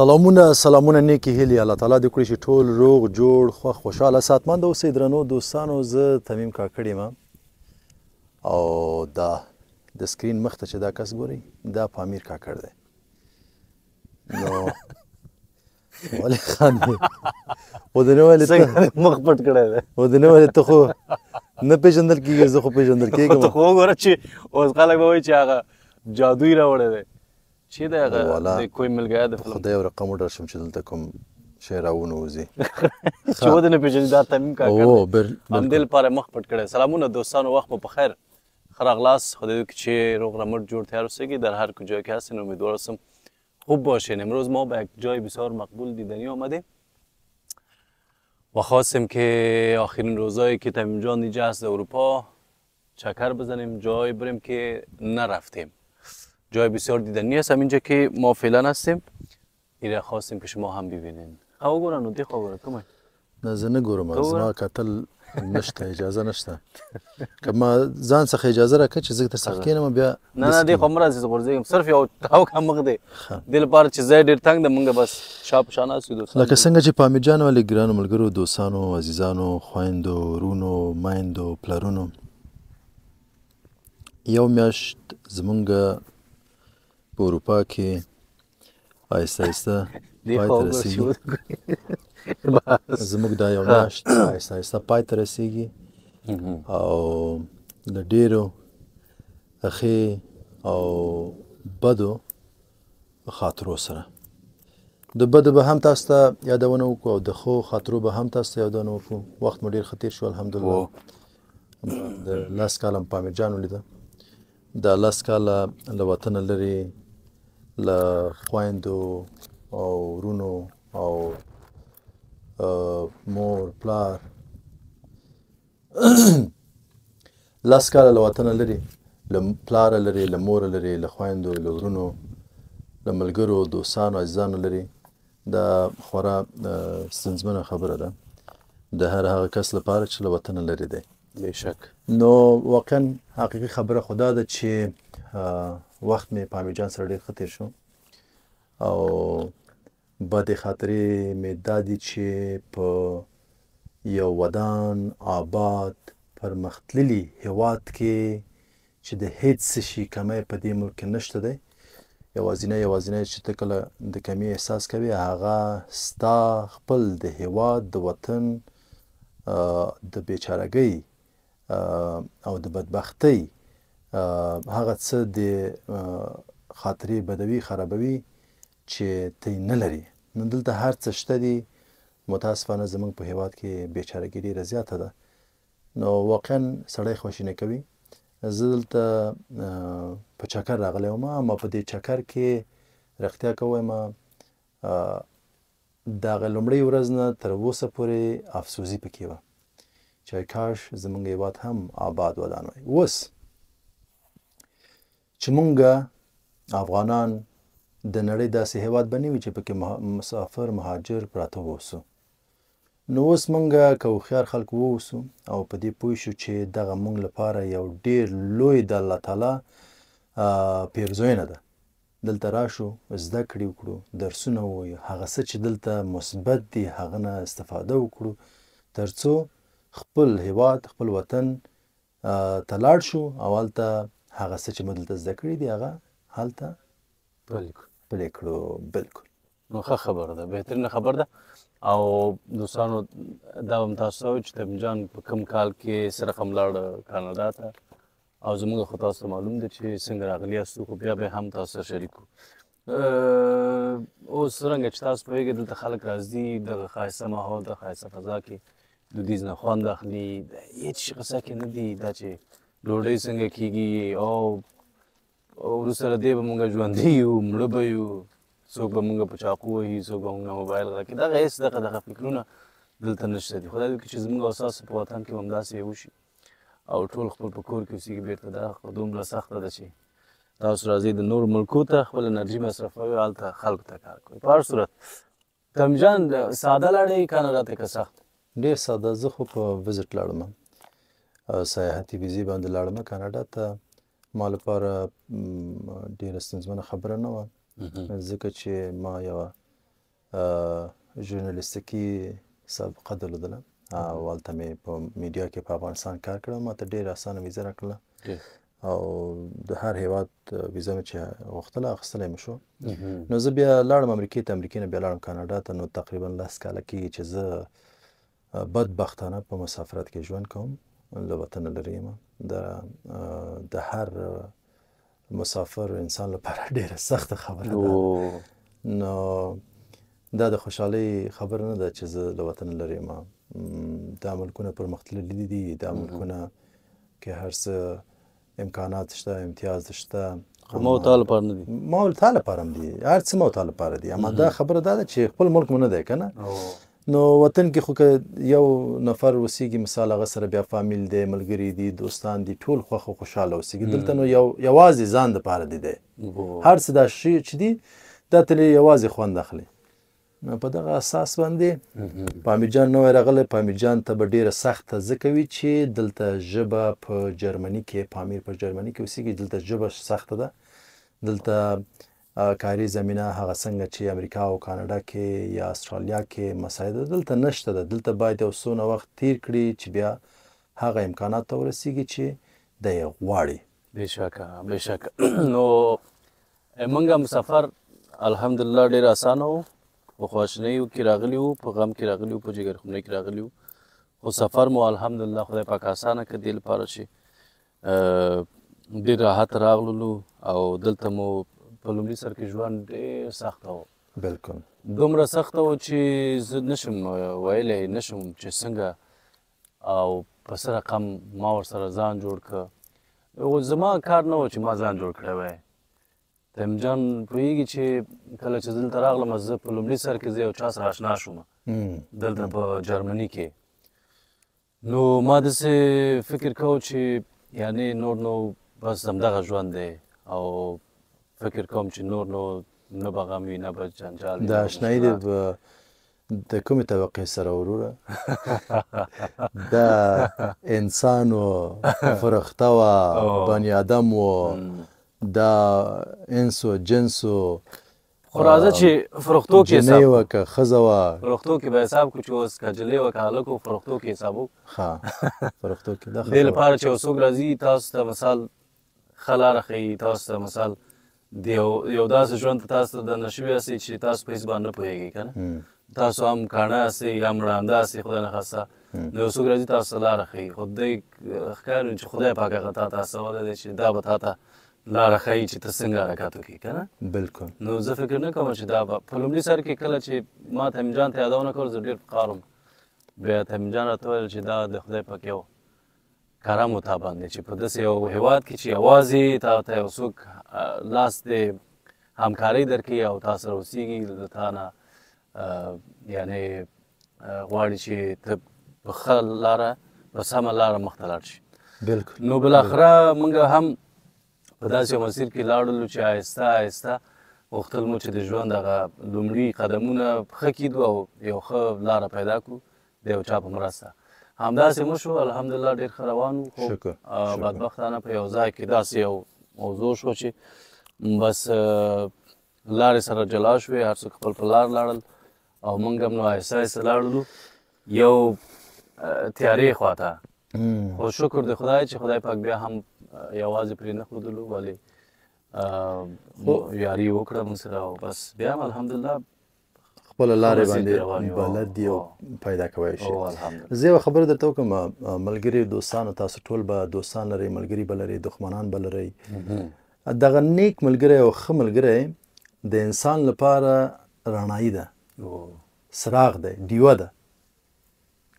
سلامونه سلامونه نیکی هلی الله تعالی دې کړی چې ټول روغ جوړ خو خوشاله ساتمند اوسې درنو دوستانو زه تمیم کاکړی ما او دا د سکرین مخ ته چې دا کس ګوري دا پامیر کاکړ دی نو ولې خاندې ودنه ولې ته مخ پټ کړی دی ودنه ولې ته خو نه پیژندل کیږي زه خو پیژندل کیږم ته خو ګوره چې اوس خلک به وایي چې هغه جادویي راوړی دی چې دا د کوم ملګری د فلم خدای او رقم ورډر شم چې دلته کوم شعر راونه وزي چې ودنه پیژنې دا تمیم کا کړ هم دل پر مخ پټ کړه سلامونه دوستانو وخت په خیر خراغلاس خدای که چه روغ رمر جور تیار سگی در هر کجایی که هستین امیدوار هستم خوب باشین امروز ما به یک جای بسیار مقبول دیدنی آمدیم و خواستیم که آخرین روزایی که تمیم جان نیجه هست اروپا چکر بزنیم جای بریم که نرفتیم جای بسیار دیدنی است همینجا که ما فعلا هستیم ایره خواستیم که شما هم ببینین او گورن و دیخوا گورن کمه نه زه نه ګورم زما کتل نشته اجازه نشته که ما ځان څخه اجازه راکړه چې زه تر څخه کېنم بیا نه نه دی خو مر عزیز غورځېږم صرف یو تاو کم مغ دی د لپاره چې زه ډېر تنګ د مونږ بس شاپ شانه سو دوستان لکه څنګه چې پامیر جان ولې ګرانو ملګرو دوستانو عزیزانو خويندو رونو مایندو پلارونو یو میاشت زمونږ په اروپا کې آهسته آهسته پای ته رسیږي زموږ دا یو ناشت آهسته آهسته پای ته رسیږي او د ډیرو ښې او بدو خاطرو سره د بد به هم تاسو ته یادونه وکړو او د خو خاطرو به هم تاسو ته یادونه وکړو وخت مو ډیر خطیر شو الحمدلله د لاس کالم پامیر جان ولیده د لاس کاله له وطن لري له خویندو او ورونو او مور پلار لس کاله له وطنه لري له پلاره لري له موره لري له خویندو له ورونو له ملګرو دوستانو عزیزانو لري دا خورا ستونزمنه خبره ده د هر هغه کس لپاره چې له وطنه لري دی بېشک نو واقعا حقیقي خبره خدا ده چې وخت مې په امجان سره ډېر خطر شو او بد خاطرې مې دادی چې په یو ودان آباد پرمختللی هواد کې چې د هیڅ شي کمی په دې ملک نشته دی یوازینه یوازینه چې ته کله د کمی احساس کوي هغه ستا خپل د هواد د وطن د بیچارهګۍ او د بدبختۍ هغه څه د خاطرې بدوي خرابوي چې ته نه لري نو دلته هر څه شته دي متاسفانه زمونږ په هیواد کې بیچارهګي ډېره زیاته ده نو واقعا سړی خوشینه کوي زه دلته په چکر راغلی وم اما په دې چکر کې رښتیا که وایم د هغه لومړۍ ورځ نه تر اوسه پورې افسوسي پکې وه چې کاش زمونږ هیواد هم آباد ودان وای اوس چې مونږه افغانان د نړۍ داسې هیواد بنوي چې پکې مسافر مهاجر پراته ووسو نو اوس مونږه که هوښیار خلک ووسو او په دې پوه شو چې دغه مونږ لپاره یو ډیر لوی د الله تعالی پیرزوینه ده دلته راشو زده کړې وکړو درسونه ووایو هغه څه چې دلته مثبت دي هغه نه استفاده وکړو ترڅو خپل هیواد خپل وطن ته لاړ شو او هلته هغه څه چې موږ دلته زده کړي دي هغه هلته بالکل پلې کړو بالکل نو ښه خبره ده بهترینه خبره ده او دوستانو دا هم تاسو ته چې تمجان په کم کال کې سره هم لاړ کاناډا ته او زموږ خو تاسو معلوم دي چې څنګه راغلی تاسو خو بیا به هم تاسو شریکو اوس څنګه چې تاسو په یوه دلته خلک راځي د خاصه ماحول د خاصه فضا کې د دې نه خوند اخلي هیڅ قصه کې نه دی دا چې ډوډۍ څنګه کیږي او او سره دې به مونږ ژوندي یو مړه به یو څوک به مونږ په چاقو وهي څوک به مونږ موبایل غږ کوي دغه هېڅ دغه دغه فکرونه دلته نشته دي خدای دې کړي چې زموږ او ستاسو په وطن کې به همداسې وشي او ټول خپل په کور کې اوسېږي بېرته دا دومره سخته ده چې تاسو راځي د نور ملکو ته خپل انرژي مصرفوي هلته خلکو ته کار کوي په هر صورت تمجان ساده لاړې که نه راته که سخت ډېر ساده زه خو په وزټ لاړم سیاحتي ویزې باندې لاړم کاناډا ته ما لپاره ډېر ستونزمنه خبره نه و ځکه چې ما یو ژورنالیستیکي سابقه درلودله او هلته مې په میډیا کې په افغانستان کار کړی ما ته ډېر اسانه ویزه راکړله او د هر هیواد ویزه چې وختله اخستلې مې شو نو زه بیا لاړم امریکې ته امریکې نه بیا لاړم کاناډا ته نو تقریبا لس کاله کېږي چې زه بدبختانه په مسافرت کې ژوند کوم له وطن لري ما د د هر مسافر او انسان لپاره ډیره سخت خبره ده نو دا د خوشحالي خبر نه ده چې زه له وطن لري ما دا ملکونه پرمختللي دي دا ملکونه کې هر څه امکانات شته امتیاز شته مو تعالی پر نه دي مو تعالی پر نه دي هر څه مو تعالی پر دي اما دا خبره ده چې خپل ملک مونږ نه دی کنه نو وطن کې خو یو نفر وسیږي مثال هغه سره بیا فامیل دی ملګری دی دوستان دی ټول خو خوشاله وسیږي دلته نو یو یوازې ځان د پاره دی دی هر څه دا شی چې دی دا تل یوازې خوند اخلي نو په دغه اساس باندې پامیجان نو راغله پامیجان ته به ډیره سخت ځکوي چې دلته ژبه په جرمني کې پامیر په جرمني کې وسیږي دلته ژبه سخت ده دلته کاری زمينه هغه څنګه چې امریکا او کاناډا کې یا استرالیا کې مسایده دلته نشته ده دلته باید یو څونه وخت تیر کړي چې بیا هغه امکانات ته ورسیږي چې د غواړي بشکره بشکره نو منګه مسافر الحمدلله ډیر اسانه وو په خوښنۍ کې راغلی وو په غم کې راغلی وو په جګرخونۍ کې راغلی وو خو سفر مو الحمدلله خدای پاک اسانه کړ دی لپاره چې ډیر راحت راغلو او دلته مو په لومړي سر کې ژوند ډېر سخت و بالکل دومره سخت و چې زه نشم ویلی نشم چې څنګه او په څه رقم ما ورسره ځان جوړ کړ زما کار نه و چې ما ځان جوړ کړی وی تیم جان پوهېږي چې کله چې دلته راغلم زه په لومړي سر کې زه یو چا سره اشنا شوم دلته په جرمني کې نو ما داسې فکر کوم چې یعنی نور نو بس همدغه ژوند دی او فکر کوم چې نور نو نه به غم وي نه به جنجال د اشنایي د د کومې طبقې سره وروره دا انسان و فرښته و بني آدم و دا انس و جنس و خو راځه چې فرښتو کې حساب جنې و که ښځه وه فرښتو کې به حساب کړو چې اوس که جلې وه که هلک و فرښتو کې حساب وکړو ښه فرښتو کې دا دې لپاره چې یو څوک راځي تاسو ته مثال ښه لاره ښیي تاسو ته مثال د یو یو داسې ژوند تاسو د نشوي اسي چې تاسو په هیڅ باندې نه پوهیږئ کنه تاسو هم کاڼه اسي یا مړانده اسي خدای نه خاصه نو څوک راځي تاسو لار خي خدای ښکار چې خدای پاک هغه تاسو ولر چې دا به تاسو لار خي چې تاسو څنګه حرکت وکړي کنه بالکل نو زه فکر نه کوم چې دا په لومړي سر کې کله چې ما ته امجان ته یادونه کول زه ډیر فقارم بیا ته امجان راته ویل چې دا د خدای پاک یو کارامو ته باندې چې په داسې یو هیواد کې چې اواز تا ته یو څوک لاس دې همکاري درکې او تاسو اوسېږي د تا نه یعنی غواړي چې ته په ښه لاره په سمه لاره مخته لاړ شي بلکل نو بالاخره موږ هم په داسې مسیر کې لاړلو چې آهسته آهسته غوښتل مو چې د ژوند هغه لومړي قدمونه ښه کیدو او یو ښه لاره پیدا کړو د یو چا په مرسته همداسې مشو الحمدلله ډیر خروانو خو بدبختانه په یو ځای کې داسې یو موضوع شو چې بس لارې سره جلا شوې هر څوک خپل په لار لاړل او موږ هم نو آهسته آهسته لاړلو یو تیارې خواته خو شکر د خدای چې خدای پاک بیا هم یوازې پرې نه ښودلو ولې یاري وکړه موږ سره او بس بیا هم الحمدلله خپل لارې باندې بلد دی او پیدا کوي شي زه یو خبر درته کوم ملګری دوستانو تاسو ټول به دوستان لري ملګری بلري دښمنان بلري دغه نیک ملګری او ښه ملګری د انسان لپاره رڼای ده سراغ ده دیوه ده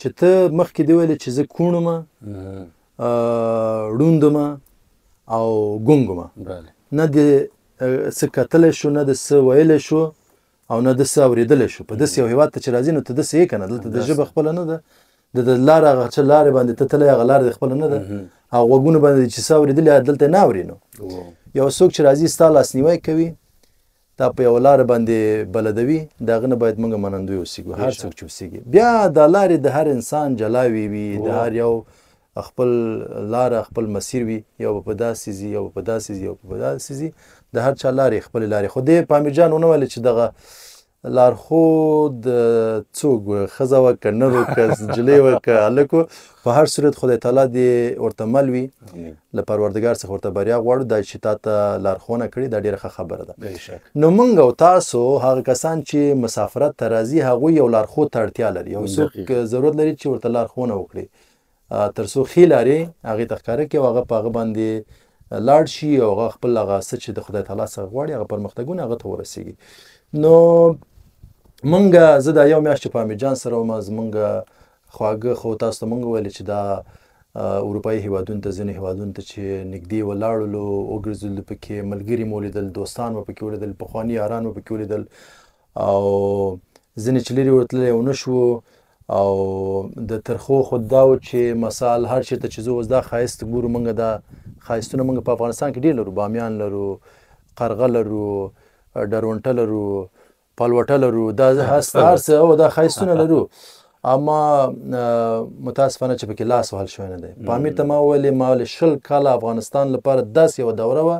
چې ته مخکې دی ویل چې زه کونم روندم او ګونګم نه د څه کتل شو نه د څه ویل شو او نه د ساوریدل شو په داس یو هیواد ته چې راځي نو ته د سې کنه دلته د جبه خپل نه ده د لار هغه چې لار باندې ته تلې هغه لار خپل نه ده او وګونه باندې چې ساوریدل دلته نه اوري نو یو څوک چې راځي ستا لاس نیوي کوي دا په یو لار باندې بلدوي دا غنه باید موږ منندوی اوسېږو هر څوک چې اوسېږي بیا د لارې د هر انسان جلاوي وي د هر یو خپل لار خپل مسیر وي یو په داسې زی یو په داسې زی یو په داسې زی د هر چا لارې خپل لارې خو دې پامیجان ونه ویل چې دغه لار خو د څوک خزه و کنه رو کس جلې و کالکو په هر صورت خدای تعالی دې ورته ملوي ل پروردگار څخه ورته بریا غوړ د شتا ته لارخونه کړي دا ډیره خبره ده نو مونږ او تاسو هغه کسان چې مسافرت ته راځي هغه یو لارخو ته اړتیا لري او څوک ضرورت لري چې ورته لارخونه وکړي ترڅو خیلاري هغه تخکاره کې هغه پاغه باندې لاړ شي او هغه خپل هغه څه چې د خدای تعالی څخه غواړي هغه پرمختګونه هغه ته ورسیږي نو مونږ زه دا یو میاشت په امجان سره وم مونږ خواږه خو تاسو مونږ ویل چې دا اروپایي هیوادونو ته ځینې هیوادونو ته چې نږدې ولاړلو وګرځېدل پکې ملګري مو لیدل دوستان مو پکې ولیدل پخواني یاران مو پکې ولیدل او ځینې چې لرې ورتللی او نه شو او د ترخو خود دا چې مثال هر چیرته چې زو وزدا خایست ګورو منګه دا خایستونه منګه په افغانستان کې ډیر لرو بامیان لرو قرغه لرو ډرونټه لرو پلوټه لرو دا هستار سه او دا خایستونه لرو اما متاسفانه چې پکې لاس وهل شوی نه دی پامیر ته ما ویلې ما ویلې شل کاله افغانستان لپاره داسې یوه دوره وه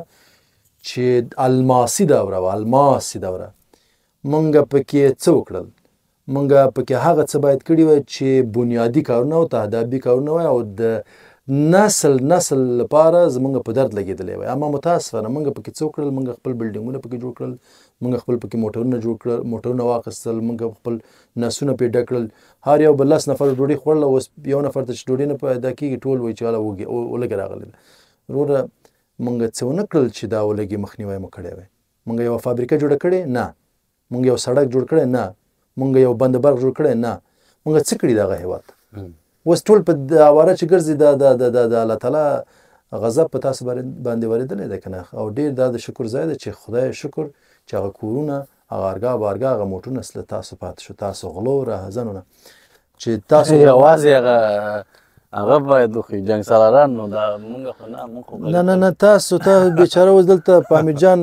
چې الماسي دوره وه الماسي دوره مونږ پکې څه وکړل مونږ پکې هغه څه باید کړی وای چې بنیادی کارونه او تهدابي کارونه وای او د نسل نسل لپاره زمونږ په درد لګېدلې وای اما متاسفانه مونږ پکې څو کړل مونږ خپل بلډینګونه پکې جوړ کړل مونږ خپل پکې موټرونه جوړ کړل موټرونه واخیستل مونږ خپل نسونه پې ډکړل هر یو بل لس نفر ډوډۍ خوړله اوس یو نفر ته چې ډوډۍ نه پیدا کېږي ټول وایي چې هله ولګې راغلی ده وروره مونږ څه ونه کړل چې دا ولګې مخنیوی مو کړی وای مونږ یوه فابریکه جوړه کړې نه مونږ یو سړک جوړ کړی نه مونږ یو بند برق جوړ کړی نه مونږ څه کړي دغه هیواد اوس ټول په اواره چې ګرځي د د د د الله تعالی غضب په تاسو باندې ورېدلی دی که نه او ډېر دا د شکر ځای دی چې خدای شکر چې هغه کورونه هغه ارګا بارګا هغه موټونه سله تاسو پاتې شو تاسو غلو راځنونه چې تاسو یوازې هغه هغه باید خو جنگ سالاران نو دا مونږ خو نه مونږ نه نه نه تاسو ته بیچاره اوس دلته پامیر جان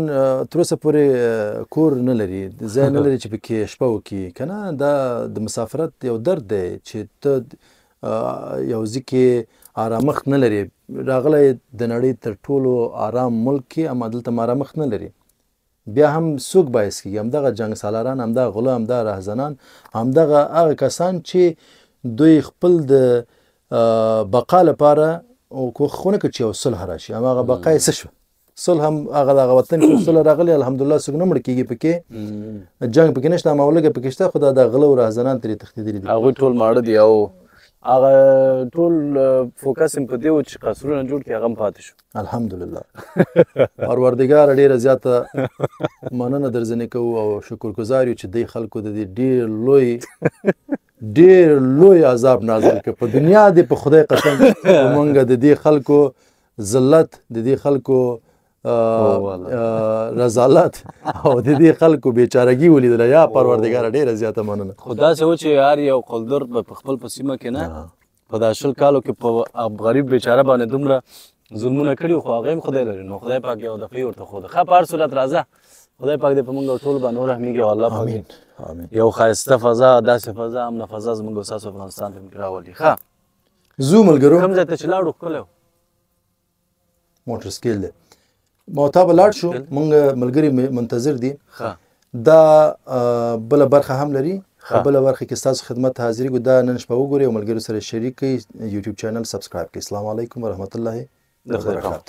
تر اوسه پورې کور نه لري ځای نه لري چې پکې شپه وکړي کنه دا د مسافرت یو درد دی چې ته یو ځکه آرامښت نه لري راغلی د نړۍ تر ټولو آرام ملک کې اما دلته آرامښت نه لري بیا هم څوک باعث کیږي همدغه جنگ سالاران همدغه غلام همدغه رهزنان همدغه هغه کسان چې دوی خپل د بقا لپاره او کوخونه کې یو صلح راشي هغه بقا یې څه صلح هم هغه د وطن کې صلح راغلی الحمدلله څنګه مړ کیږي پکې جنگ پکې نشته مولګه پکې شته خدا د غلو راځنان ترې تختیدل دي هغه ټول ماړه دی او هغه ټول فوکس په دې و چې قصرونه جوړ کې هغه پاتې شو الحمدلله پروردګار ډیره زیاته مننه درځنې کوو او شکرګزار یو چې د خلکو د ډیر لوی ډیر لوی عذاب نازل ک په دنیا دی په خدای قسم مونږ د دې خلکو ذلت د دې خلکو رضالت او د دې خلکو بیچارهګي ولیدل یا پروردګار ډیره زیاته مننه خدا سه و چې یار یو قلدر په خپل پسیمه کې نه په داشل کالو کې په غریب بیچاره باندې دومره ظلمونه کړی خو هغه هم خدای لري نو خدای پاک یو دفعه ورته خو د خپار صورت راځه خدای پاک دې په موږ ټول باندې رحمېږي او الله پاک امين یو خاصه فضا داسې فضا امن فضا زموږ اساس افغانستان ته راولي ښه زو ملګرو کوم ځای ته چې لاړو کولو موټر سکیل دی معتاب لاړ شو موږ ملګری منتظر دي ښه دا بل برخه هم لري بل برخه کې تاسو خدمت حاضرې ګو دا نن شپه وګورئ او ملګرو سره شریک کړئ یوټیوب چینل سبسکرایب کړئ اسلام علیکم ورحمت الله وبرکاته